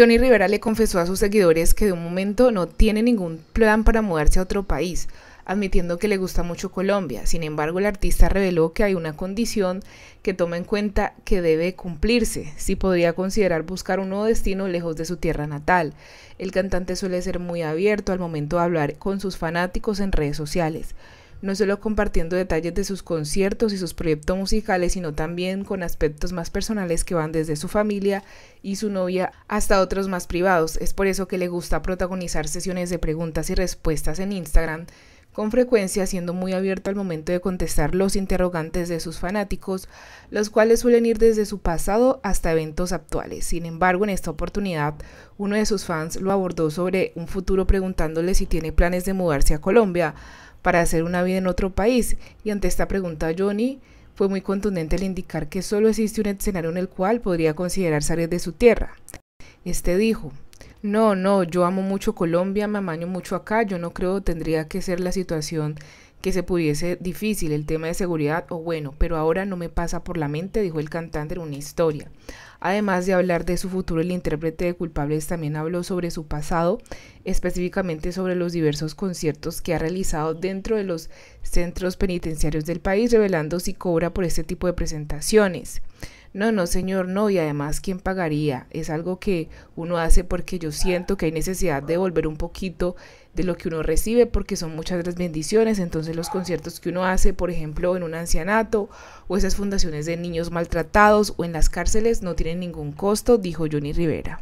Johnny Rivera le confesó a sus seguidores que de un momento no tiene ningún plan para mudarse a otro país, admitiendo que le gusta mucho Colombia. Sin embargo, el artista reveló que hay una condición que toma en cuenta que debe cumplirse, si podría considerar buscar un nuevo destino lejos de su tierra natal. El cantante suele ser muy abierto al momento de hablar con sus fanáticos en redes sociales no solo compartiendo detalles de sus conciertos y sus proyectos musicales, sino también con aspectos más personales que van desde su familia y su novia hasta otros más privados. Es por eso que le gusta protagonizar sesiones de preguntas y respuestas en Instagram, con frecuencia siendo muy abierto al momento de contestar los interrogantes de sus fanáticos, los cuales suelen ir desde su pasado hasta eventos actuales. Sin embargo, en esta oportunidad, uno de sus fans lo abordó sobre un futuro preguntándole si tiene planes de mudarse a Colombia, para hacer una vida en otro país. Y ante esta pregunta, Johnny fue muy contundente al indicar que solo existe un escenario en el cual podría considerar salir de su tierra. Este dijo, no, no, yo amo mucho Colombia, me amaño mucho acá, yo no creo tendría que ser la situación que se pudiese difícil el tema de seguridad o bueno, pero ahora no me pasa por la mente, dijo el cantante en una historia. Además de hablar de su futuro, el intérprete de Culpables también habló sobre su pasado, específicamente sobre los diversos conciertos que ha realizado dentro de los centros penitenciarios del país, revelando si cobra por este tipo de presentaciones. No, no, señor, no. Y además, ¿quién pagaría? Es algo que uno hace porque yo siento que hay necesidad de volver un poquito de lo que uno recibe porque son muchas las bendiciones. Entonces los conciertos que uno hace, por ejemplo, en un ancianato o esas fundaciones de niños maltratados o en las cárceles no tienen ningún costo, dijo Johnny Rivera.